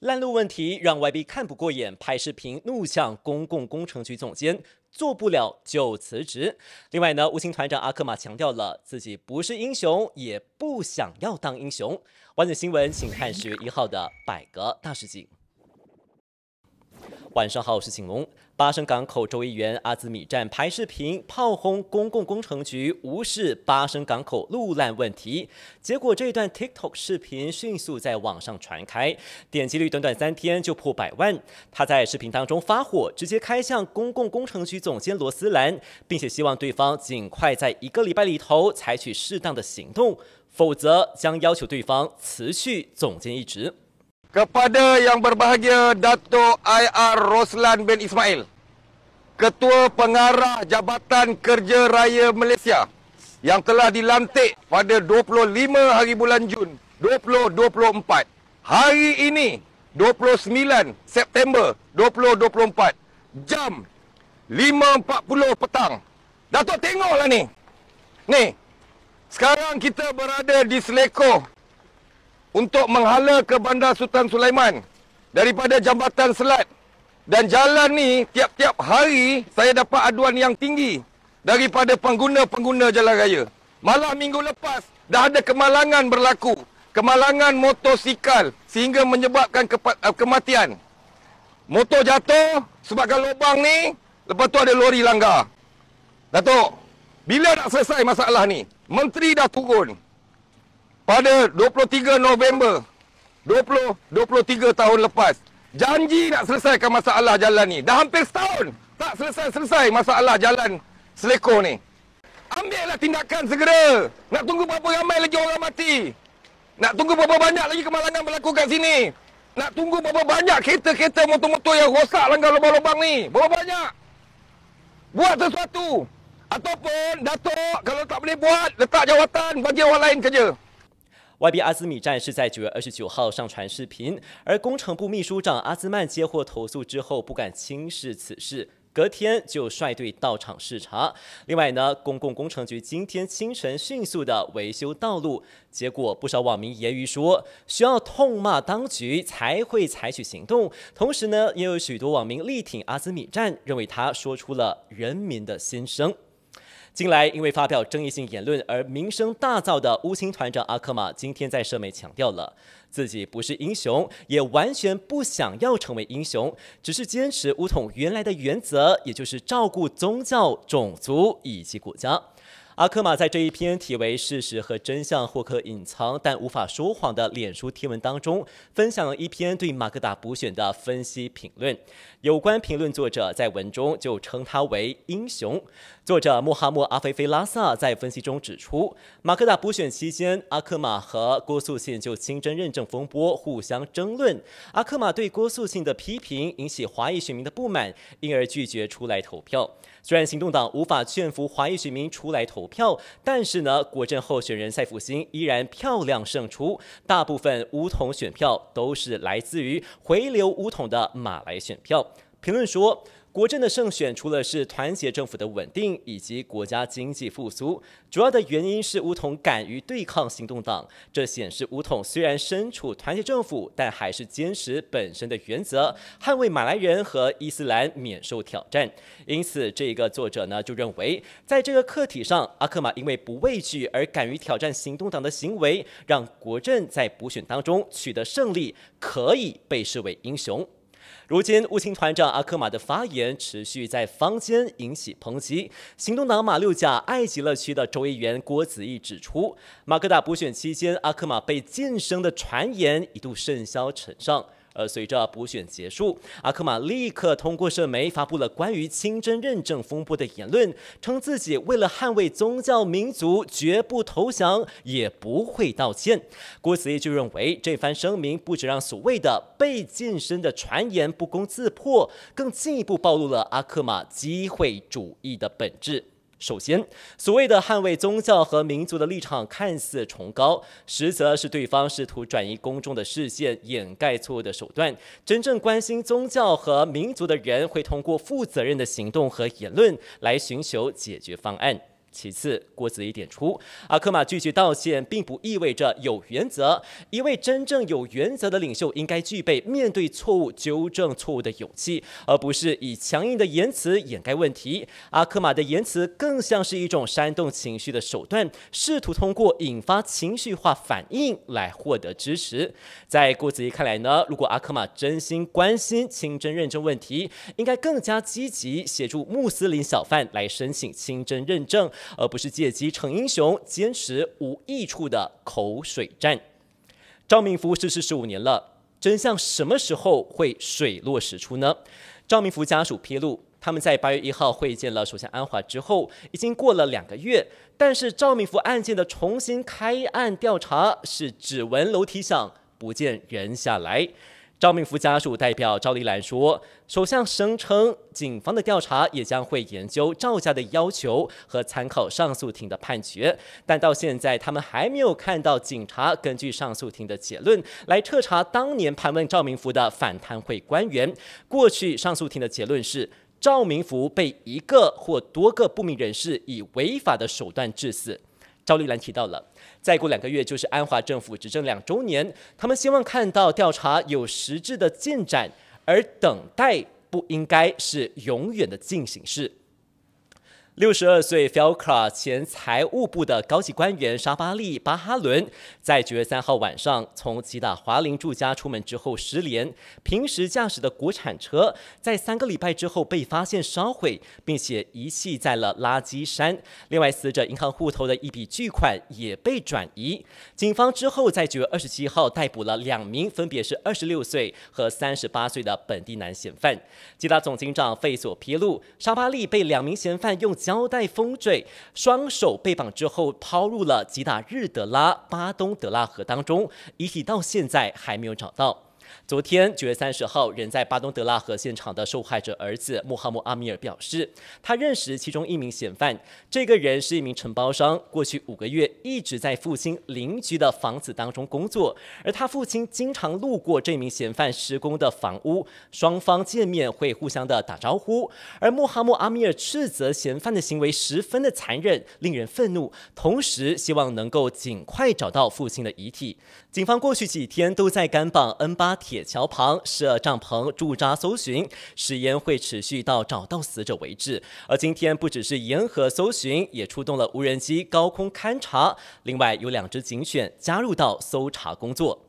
烂路问题让 YB 看不过眼，拍视频怒向公共工程局总监，做不了就辞职。另外呢，乌军团长阿克玛强调了自己不是英雄，也不想要当英雄。完整新闻请看十月一号的百个大事件。晚上好，我是景龙。巴生港口周议员阿兹米站拍视频炮轰公共工程局，无视巴生港口路烂问题。结果，这段 TikTok 视频迅速在网上传开，点击率短短三天就破百万。他在视频当中发火，直接开向公共工程局总监罗斯兰，并且希望对方尽快在一个礼拜里头采取适当的行动，否则将要求对方辞去总监一职。Kepada yang berbahagia Datuk IR Roslan bin Ismail Ketua Pengarah Jabatan Kerja Raya Malaysia yang telah dilantik pada 25 hari bulan Jun 2024. Hari ini 29 September 2024 jam 5.40 petang. Datuk tengoklah ni. Ni. Sekarang kita berada di Selekoh untuk menghala ke Bandar Sultan Sulaiman daripada Jambatan Selat. Dan jalan ni tiap-tiap hari saya dapat aduan yang tinggi daripada pengguna-pengguna jalan raya. Malah minggu lepas dah ada kemalangan berlaku. Kemalangan motosikal sehingga menyebabkan ke- eh, kematian. Motor jatuh sebabkan lubang ni lepas tu ada lori langgar. Datuk, bila nak selesai masalah ni? Menteri dah turun pada 23 November 2023 tahun lepas janji nak selesaikan masalah jalan ni dah hampir setahun tak selesai-selesai masalah jalan selekoh ni ambillah tindakan segera nak tunggu berapa ramai lagi orang mati nak tunggu berapa banyak lagi kemalangan berlaku kat sini nak tunggu berapa banyak kereta-kereta motor-motor yang rosak langgar lubang-lubang ni berapa banyak buat sesuatu ataupun datuk kalau tak boleh buat letak jawatan bagi orang lain kerja YB 阿兹米战士在九月二十九号上传视频，而工程部秘书长阿兹曼接获投诉之后，不敢轻视此事，隔天就率队到场视察。另外呢，公共工程局今天清晨迅速的维修道路，结果不少网民言语说需要痛骂当局才会采取行动。同时呢，也有许多网民力挺阿兹米站，认为他说出了人民的心声。近来因为发表争议性言论而名声大噪的乌青团长阿克玛，今天在社媒强调了自己不是英雄，也完全不想要成为英雄，只是坚持乌统原来的原则，也就是照顾宗教、种族以及国家。阿克玛在这一篇题为“事实和真相或可隐藏，但无法说谎”的脸书贴文当中，分享了一篇对马格达补选的分析评论。有关评论作者在文中就称他为英雄。作者穆哈默·阿菲菲拉萨在分析中指出，马格达补选期间，阿克玛和郭素信就清真认证风波互相争论。阿克玛对郭素信的批评引起华裔选民的不满，因而拒绝出来投票。虽然行动党无法劝服华裔选民出来投，票，但是呢，国阵候选人蔡福兴依然漂亮胜出。大部分五统选票都是来自于回流五统的马来选票。评论说。国政的胜选，除了是团结政府的稳定以及国家经济复苏，主要的原因是巫统敢于对抗行动党。这显示巫统虽然身处团结政府，但还是坚持本身的原则，捍卫马来人和伊斯兰免受挑战。因此，这个作者呢就认为，在这个课题上，阿克玛因为不畏惧而敢于挑战行动党的行为，让国政在补选当中取得胜利，可以被视为英雄。如今，乌青团长阿克马的发言持续在坊间引起抨击。行动党马六甲爱及乐区的州议员郭子义指出，马格达补选期间，阿克马被晋升的传言一度甚嚣尘上。而随着补选结束，阿克马立刻通过社媒发布了关于清真认证风波的言论，称自己为了捍卫宗教民族，绝不投降，也不会道歉。郭子仪就认为，这番声明不止让所谓的被晋身的传言不攻自破，更进一步暴露了阿克马机会主义的本质。首先，所谓的捍卫宗教和民族的立场看似崇高，实则是对方试图转移公众的视线、掩盖错误的手段。真正关心宗教和民族的人会通过负责任的行动和言论来寻求解决方案。其次，郭子仪点出，阿克马拒绝道歉并不意味着有原则。一位真正有原则的领袖应该具备面对错误、纠正错误的勇气，而不是以强硬的言辞掩盖问题。阿克马的言辞更像是一种煽动情绪的手段，试图通过引发情绪化反应来获得支持。在郭子仪看来呢，如果阿克马真心关心清真认证问题，应该更加积极协助穆斯林小贩来申请清真认证。而不是借机逞英雄、坚持无益处的口水战。赵明福逝世十五年了，真相什么时候会水落石出呢？赵明福家属披露，他们在八月一号会见了首相安华之后，已经过了两个月，但是赵明福案件的重新开案调查是“指纹楼梯响，不见人下来”。赵明福家属代表赵丽兰说：“首相声称，警方的调查也将会研究赵家的要求和参考上诉庭的判决，但到现在，他们还没有看到警察根据上诉庭的结论来彻查当年盘问赵明福的反贪会官员。过去上诉庭的结论是，赵明福被一个或多个不明人士以违法的手段致死。”赵丽兰提到了，再过两个月就是安华政府执政两周年，他们希望看到调查有实质的进展，而等待不应该是永远的进行式。六十二岁 f e l r a 前财务部的高级官员沙巴利·巴哈伦，在九月三号晚上从吉达华林住家出门之后失联。平时驾驶的国产车，在三个礼拜之后被发现烧毁，并且遗弃在了垃圾山。另外，死者银行户头的一笔巨款也被转移。警方之后在九月二十七号逮捕了两名，分别是二十六岁和三十八岁的本地男嫌犯。吉达总警长费索披露，沙巴利被两名嫌犯用。腰带封嘴，双手被绑之后抛入了吉达日德拉巴东德拉河当中，遗体到现在还没有找到。昨天九月三十号，人在巴东德拉河现场的受害者儿子穆罕默阿米尔表示，他认识其中一名嫌犯，这个人是一名承包商，过去五个月一直在父亲邻居的房子当中工作，而他父亲经常路过这名嫌犯施工的房屋，双方见面会互相的打招呼。而穆罕默阿米尔斥责嫌犯的行为十分的残忍，令人愤怒，同时希望能够尽快找到父亲的遗体。警方过去几天都在赶往恩巴。铁桥旁设帐篷驻扎搜寻，尸烟会持续到找到死者为止。而今天不只是沿河搜寻，也出动了无人机高空勘察，另外有两只警犬加入到搜查工作。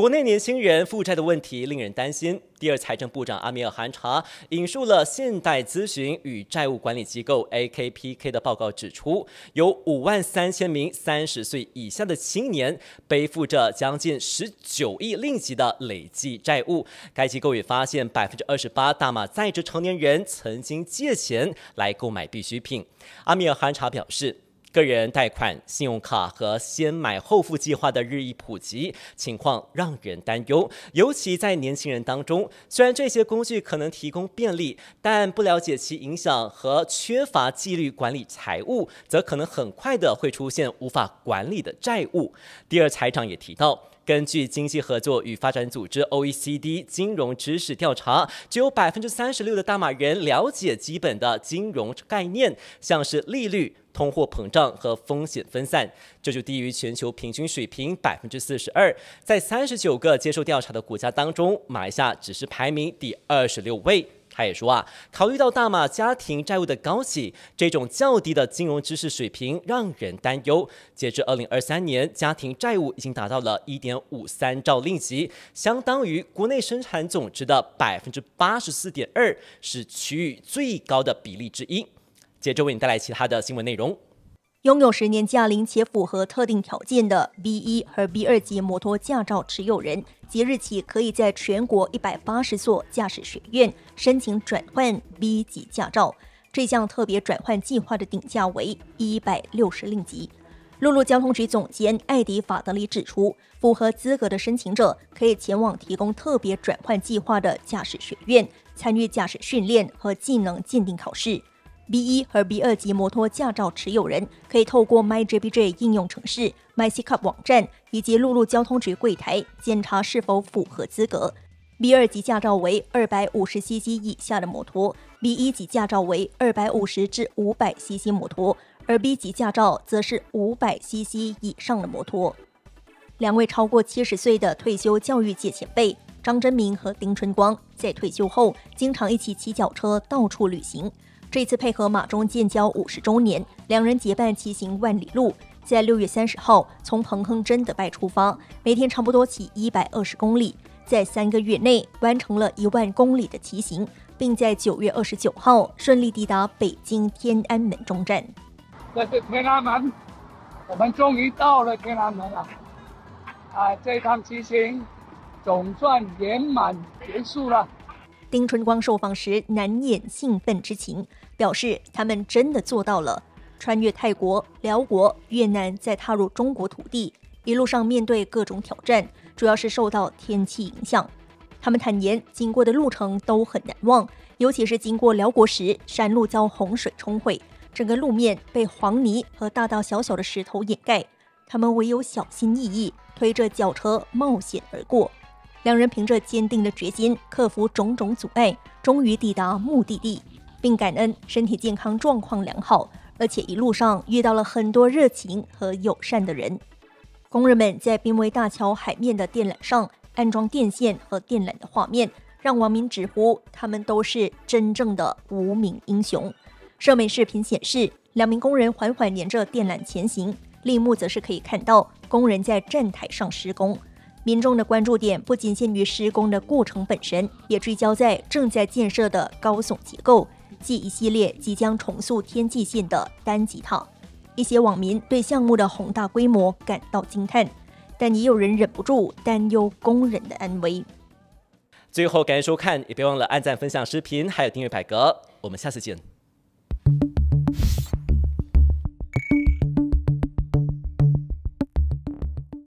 国内年轻人负债的问题令人担心。第二财政部长阿米尔·汗查引述了现代咨询与债务管理机构 AKPK 的报告，指出有五万三千名三十岁以下的青年背负着将近十九亿令吉的累计债务。该机构也发现，百分之二十八大马在职成年人曾经借钱来购买必需品。阿米尔·汗查表示。个人贷款、信用卡和先买后付计划的日益普及情况让人担忧，尤其在年轻人当中。虽然这些工具可能提供便利，但不了解其影响和缺乏纪律管理财务，则可能很快的会出现无法管理的债务。第二财长也提到。根据经济合作与发展组织 （OECD） 金融知识调查，只有百分之三十六的大马人了解基本的金融概念，像是利率、通货膨胀和风险分散，这就低于全球平均水平百分之四十二。在三十九个接受调查的国家当中，马下只是排名第二十六位。他也说啊，考虑到大马家庭债务的高企，这种较低的金融知识水平让人担忧。截至2023年，家庭债务已经达到了1.53兆令吉，相当于国内生产总值的84.2%，是区域最高的比例之一。接着为你带来其他的新闻内容。拥有十年驾龄且符合特定条件的 B 一和 B 二级摩托驾照持有人，即日起可以在全国一百八十所驾驶学院申请转换 B 级驾照。这项特别转换计划的定价为一百六十令吉。陆路交通局总监艾迪法德里指出，符合资格的申请者可以前往提供特别转换计划的驾驶学院，参与驾驶训练和技能鉴定考试。B 一和 B 二级摩托驾照持有人可以透过 MyGBJ 应用程式、MyCup 网站以及陆路交通局柜台检查是否符合资格。B 二级驾照为二百五十 CC 以下的摩托，B 一级驾照为二百五十至五百 CC 摩托，而 B 级驾照则是五百 CC 以上的摩托。两位超过七十岁的退休教育界前辈张真明和丁春光，在退休后经常一起骑脚车到处旅行。这次配合马中建交五十周年，两人结伴骑行万里路，在六月三十号从彭亨真德拜出发，每天差不多骑一百二十公里，在三个月内完成了一万公里的骑行，并在九月二十九号顺利抵达北京天安门中站。这是天安门，我们终于到了天安门了。啊，这趟骑行总算圆满结束了。丁春光受访时难掩兴奋之情，表示他们真的做到了穿越泰国、辽国、越南，再踏入中国土地。一路上面对各种挑战，主要是受到天气影响。他们坦言，经过的路程都很难忘，尤其是经过辽国时，山路遭洪水冲毁，整个路面被黄泥和大大小小的石头掩盖，他们唯有小心翼翼推着轿车冒险而过。两人凭着坚定的决心，克服种种阻碍，终于抵达目的地，并感恩身体健康状况良好，而且一路上遇到了很多热情和友善的人。工人们在濒危大桥海面的电缆上安装电线和电缆的画面，让网民直呼他们都是真正的无名英雄。社媒视频显示，两名工人缓缓沿着电缆前行，另一幕则是可以看到工人在站台上施工。民众的关注点不仅限于施工的过程本身，也聚焦在正在建设的高耸结构及一系列即将重塑天际线的单极塔。一些网民对项目的宏大规模感到惊叹，但也有人忍不住担忧工人的安危。最后，感谢收看，也别忘了按赞、分享视频，还有订阅百格。我们下次见。